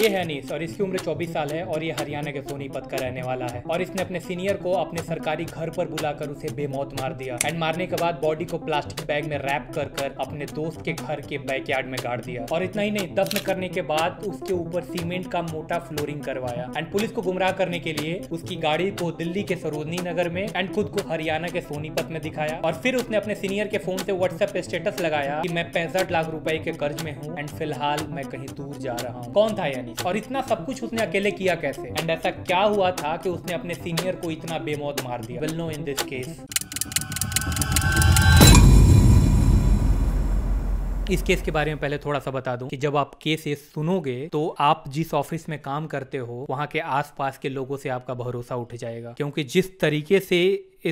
ये है अनिस और इसकी उम्र 24 साल है और ये हरियाणा के सोनीपत का रहने वाला है और इसने अपने सीनियर को अपने सरकारी घर पर बुलाकर उसे बेमौत मार दिया एंड मारने के बाद बॉडी को प्लास्टिक बैग में रैप कर कर अपने दोस्त के घर के बैक यार्ड में गाड़ दिया और इतना ही नहीं दफ्न करने के बाद उसके ऊपर सीमेंट का मोटा फ्लोरिंग करवाया एंड पुलिस को गुमराह करने के लिए उसकी गाड़ी को दिल्ली के सरोजनी नगर में एंड खुद को हरियाणा के सोनीपत में दिखाया और फिर उसने अपने सीनियर के फोन से व्हाट्सएप पे स्टेटस लगाया की मैं पैंसठ लाख रूपए के कर्ज में हूँ एंड फिलहाल मैं कहीं दूर जा रहा हूँ कौन था यह टेनिस और इतना सब कुछ उसने अकेले किया कैसे एंड ऐसा क्या हुआ था कि उसने अपने सीनियर को इतना बेमौत मार दिया well no in this case इस केस के बारे में पहले थोड़ा सा बता दूं कि जब आप केसेस सुनोगे तो आप जिस ऑफिस में काम करते हो वहां के आसपास के लोगों से आपका भरोसा उठ जाएगा क्योंकि जिस तरीके से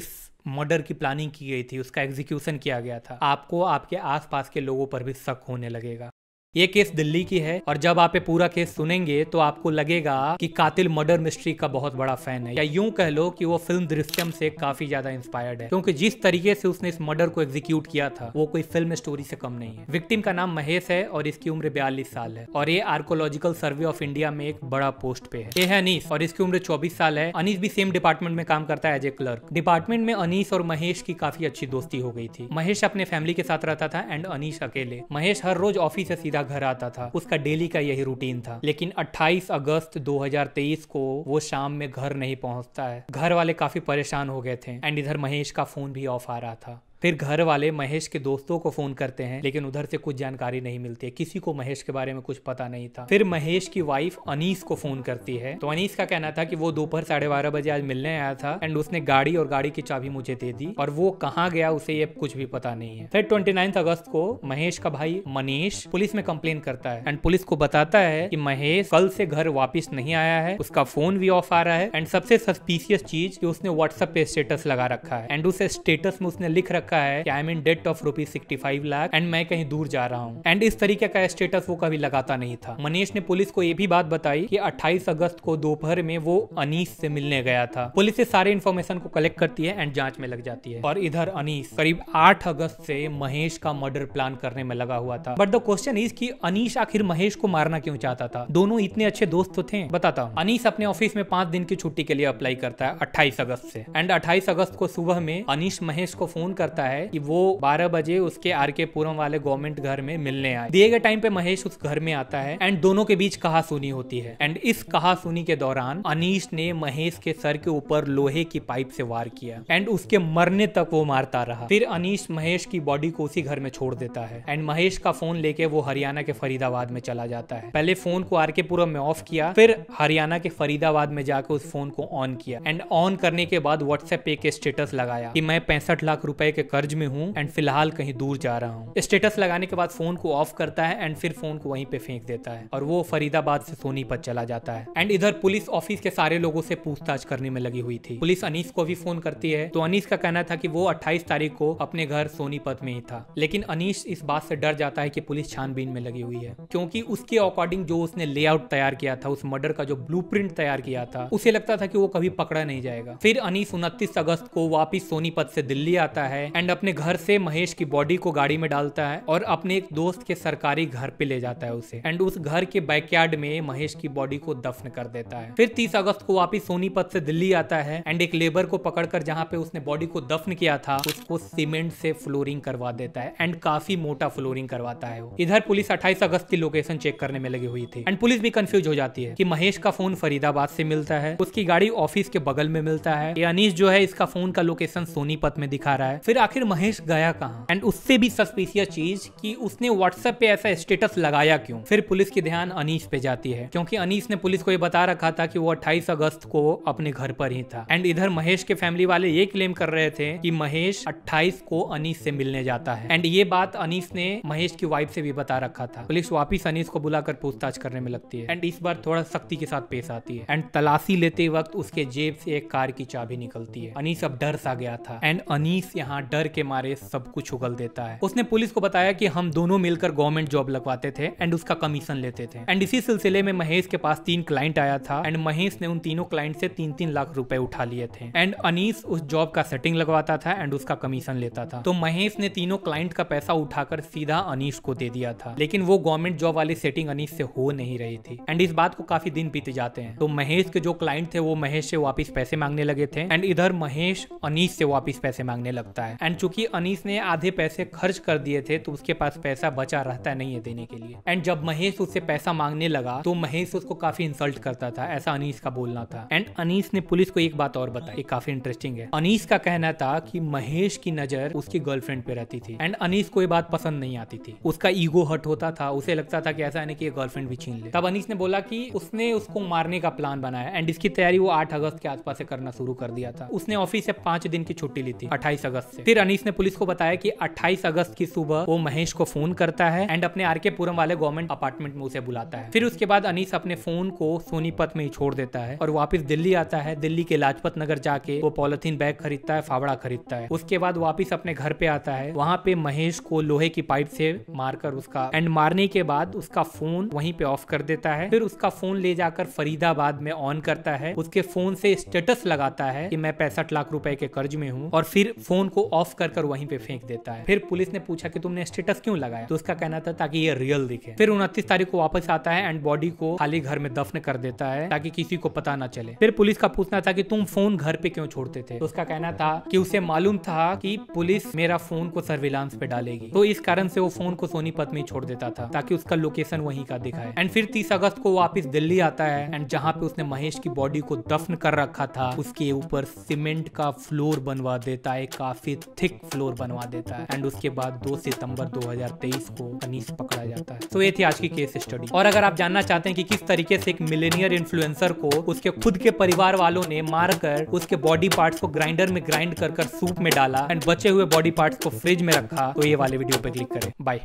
इस मर्डर की प्लानिंग की गई थी उसका एग्जीक्यूशन किया गया था आपको आपके आसपास के लोगों पर भी शक होने लगेगा ये केस दिल्ली की है और जब आप ये पूरा केस सुनेंगे तो आपको लगेगा कि कातिल मर्डर मिस्ट्री का बहुत बड़ा फैन है या यूं कह लो कि वो फिल्म दृश्यम से काफी ज्यादा इंस्पायर्ड है क्योंकि जिस तरीके से उसने इस मर्डर को एग्जीक्यूट किया था वो कोई फिल्म स्टोरी से कम नहीं है विक्टिम का नाम महेश है और इसकी उम्र बयालीस साल है और ये आर्कोलॉजिकल सर्वे ऑफ इंडिया में एक बड़ा पोस्ट पे है ये है अनिस और इसकी उम्र चौबीस साल है अनिस भी सेम डिपार्टमेंट में काम करता है एज ए क्लर्क डिपार्टमेंट में अनिस और महेश की काफी अच्छी दोस्ती हो गई थी महेश अपने फैमिली के साथ रहता था एंड अनिस अकेले महेश हर रोज ऑफिस से सीधा सीधा घर आता था उसका डेली का यही रूटीन था लेकिन 28 अगस्त 2023 को वो शाम में घर नहीं पहुंचता है घर वाले काफी परेशान हो गए थे एंड इधर महेश का फोन भी ऑफ आ रहा था फिर घर वाले महेश के दोस्तों को फोन करते हैं लेकिन उधर से कुछ जानकारी नहीं मिलती है किसी को महेश के बारे में कुछ पता नहीं था फिर महेश की वाइफ अनीस को फोन करती है तो अनीस का कहना था कि वो दोपहर साढ़े बारह बजे आज मिलने आया था एंड उसने गाड़ी और गाड़ी की चाबी मुझे दे दी और वो कहा गया उसे ये कुछ भी पता नहीं है फिर ट्वेंटी अगस्त को महेश का भाई मनीष पुलिस में कंप्लेन करता है एंड पुलिस को बताता है कि महेश कल से घर वापिस नहीं आया है उसका फोन भी ऑफ आ रहा है एंड सबसे सस्पिशियस चीज कि उसने व्हाट्सएप पे स्टेटस लगा रखा है एंड उस स्टेटस में उसने लिख रखा रखा है कि I mean debt of rupees sixty five lakh and मैं कहीं दूर जा रहा हूँ एंड इस तरीके का स्टेटस वो कभी लगाता नहीं था मनीष ने पुलिस को ये भी बात बताई कि 28 अगस्त को दोपहर में वो अनीस से मिलने गया था पुलिस इस सारे इन्फॉर्मेशन को कलेक्ट करती है एंड जांच में लग जाती है और इधर अनीस करीब 8 अगस्त से महेश का मर्डर प्लान करने में लगा हुआ था बट द क्वेश्चन इज कि अनीश आखिर महेश को मारना क्यों चाहता था दोनों इतने अच्छे दोस्त तो थे बताता हूँ अनीस अपने ऑफिस में पांच दिन की छुट्टी के लिए अप्लाई करता है अट्ठाईस अगस्त से एंड अट्ठाईस अगस्त को सुबह में अनीश महेश को फोन करता होता है कि वो 12 बजे उसके आर के पुरम वाले गवर्नमेंट घर में मिलने आए दिए गए टाइम पे महेश उस घर में आता है एंड दोनों के बीच कहा सुनी होती है एंड इस कहा सुनी के दौरान अनिश ने महेश के सर के ऊपर लोहे की पाइप से वार किया एंड उसके मरने तक वो मारता रहा फिर अनिश महेश की बॉडी को उसी घर में छोड़ देता है एंड महेश का फोन लेके वो हरियाणा के फरीदाबाद में चला जाता है पहले फोन को आर के पुरम में ऑफ किया फिर हरियाणा के फरीदाबाद में जाकर उस फोन को ऑन किया एंड ऑन करने के बाद व्हाट्सएप पे के स्टेटस लगाया कि मैं पैंसठ लाख रुपए के कर्ज में हूँ एंड फिलहाल कहीं दूर जा रहा हूँ स्टेटस लगाने के बाद फोन को ऑफ करता है एंड फिर फोन को वहीं पे फेंक देता है और वो फरीदाबाद से सोनीपत चला जाता है एंड इधर पुलिस ऑफिस के सारे लोगों से पूछताछ करने में लगी हुई थी पुलिस अनिस को भी फोन करती है तो अनिस का कहना था की वो अट्ठाईस तारीख को अपने घर सोनीपत में ही था लेकिन अनिस इस बात से डर जाता है कि पुलिस छानबीन में लगी हुई है क्योंकि उसके अकॉर्डिंग जो उसने लेआउट तैयार किया था उस मर्डर का जो ब्लू तैयार किया था उसे लगता था कि वो कभी पकड़ा नहीं जाएगा फिर अनिस उनतीस अगस्त को वापिस सोनीपत से दिल्ली आता है एंड अपने घर से महेश की बॉडी को गाड़ी में डालता है और अपने एक दोस्त के सरकारी घर पे ले जाता है उसे एंड उस घर के बैकयार्ड में महेश की बॉडी को दफन कर देता है फिर तीस अगस्त को वापिस सोनीपत से दिल्ली आता है एंड एक लेबर को पकड़कर जहाँ पे उसने बॉडी को दफन किया था उसको सीमेंट से फ्लोरिंग करवा देता है एंड काफी मोटा फ्लोरिंग करवाता है वो इधर पुलिस अट्ठाईस अगस्त की लोकेशन चेक करने में लगी हुई थी एंड पुलिस भी कंफ्यूज हो जाती है की महेश का फोन फरीदाबाद से मिलता है उसकी गाड़ी ऑफिस के बगल में मिलता है अनीश जो है इसका फोन का लोकेशन सोनीपत में दिखा रहा है फिर आखिर महेश गया कहा एंड उससे भी सस्पिशियस चीज कि उसने व्हाट्सएप पे ऐसा स्टेटस लगाया क्यों फिर पुलिस की ध्यान अनीस पे जाती है क्योंकि अनीस ने पुलिस को ये बता रखा था कि वो 28 अगस्त को अपने घर पर ही था एंड इधर महेश के फैमिली वाले ये क्लेम कर रहे थे कि महेश 28 को अनीस से मिलने जाता है एंड ये बात अनीस ने महेश की वाइफ से भी बता रखा था पुलिस वापिस अनीस को बुलाकर पूछताछ करने में लगती है एंड इस बार थोड़ा सख्ती के साथ पेश आती है एंड तलाशी लेते वक्त उसके जेब से एक कार की चाबी निकलती है अनीस अब डर सा गया था एंड अनीस यहाँ डर के मारे सब कुछ उगल देता है उसने पुलिस को बताया कि हम दोनों मिलकर गवर्नमेंट जॉब लगवाते थे एंड उसका कमीशन लेते थे एंड इसी सिलसिले में महेश के पास तीन क्लाइंट आया था एंड महेश ने उन तीनों क्लाइंट से तीन तीन लाख रुपए उठा लिए थे एंड अनीस उस जॉब का सेटिंग लगवाता था एंड उसका कमीशन लेता था तो महेश ने तीनों क्लाइंट का पैसा उठाकर सीधा अनीस को दे दिया था लेकिन वो गवर्नमेंट जॉब वाली सेटिंग अनीस से हो नहीं रही थी एंड इस बात को काफी दिन बीत जाते हैं तो महेश के जो क्लाइंट थे वो महेश से वापिस पैसे मांगने लगे थे एंड इधर महेश अनीस से वापिस पैसे मांगने लगता है एंड चूंकि अनीस ने आधे पैसे खर्च कर दिए थे तो उसके पास पैसा बचा रहता नहीं है देने के लिए एंड जब महेश उससे पैसा मांगने लगा तो महेश उसको काफी इंसल्ट करता था ऐसा अनीस का बोलना था एंड अनीस ने पुलिस को एक बात और बताई काफी इंटरेस्टिंग है अनीस का कहना था कि महेश की नजर उसकी गर्लफ्रेंड पे रहती थी एंड अनीस को ये बात पसंद नहीं आती थी उसका ईगो हट होता था उसे लगता था कि ऐसा नहीं कि गर्लफ्रेंड भी छीन ले तब अनीस ने बोला कि उसने उसको मारने का प्लान बनाया एंड इसकी तैयारी वो आठ अगस्त के आसपास से करना शुरू कर दिया था उसने ऑफिस से पांच दिन की छुट्टी ली थी अट्ठाईस अगस्त से फिर अनीस ने पुलिस को बताया कि 28 अगस्त की सुबह वो महेश को फोन करता है एंड अपने आर के पुरम वाले गवर्नमेंट अपार्टमेंट में उसे बुलाता है फिर उसके बाद अनीस अपने फोन को सोनीपत में ही छोड़ देता है और वापिस दिल्ली आता है दिल्ली के लाजपत नगर जाके वो पॉलिथीन बैग खरीदता है फावड़ा खरीदता है उसके बाद वापिस अपने घर पे आता है वहाँ पे महेश को लोहे की पाइप से मारकर उसका एंड मारने के बाद उसका फोन वहीं पे ऑफ कर देता है फिर उसका फोन ले जाकर फरीदाबाद में ऑन करता है उसके फोन से स्टेटस लगाता है कि मैं पैंसठ लाख रुपए के कर्ज में हूँ और फिर फोन को ऑफ कर कर वहीं पे फेंक देता है फिर पुलिस ने पूछा कि तुमने स्टेटस क्यों लगाया तो उसका कहना था ताकि ये रियल दिखे फिर उनतीस तारीख को वापस आता है एंड बॉडी को खाली घर में दफन कर देता है ताकि किसी को पता ना चले फिर पुलिस का पूछना था कि तुम फोन घर पे क्यों छोड़ते थे तो उसका कहना था कि उसे मालूम था कि पुलिस मेरा फोन को सर्विलांस पे डालेगी तो इस कारण से वो फोन को सोनीपत में छोड़ देता था ताकि उसका लोकेशन वहीं का दिखाए एंड फिर तीस अगस्त को वापिस दिल्ली आता है एंड जहाँ पे उसने महेश की बॉडी को दफन कर रखा था उसके ऊपर सीमेंट का फ्लोर बनवा देता है काफी थिक फ्लोर बनवा देता है एंड उसके बाद 2 सितंबर 2023 को अनीस पकड़ा जाता है तो ये थी आज की केस स्टडी और अगर आप जानना चाहते हैं कि किस तरीके से एक मिलेनियर इन्फ्लुएंसर को उसके खुद के परिवार वालों ने मारकर उसके बॉडी पार्ट को ग्राइंडर में ग्राइंड कर कर सूप में डाला एंड बचे हुए बॉडी पार्ट को फ्रिज में रखा तो ये वाले वीडियो पे क्लिक करें बाय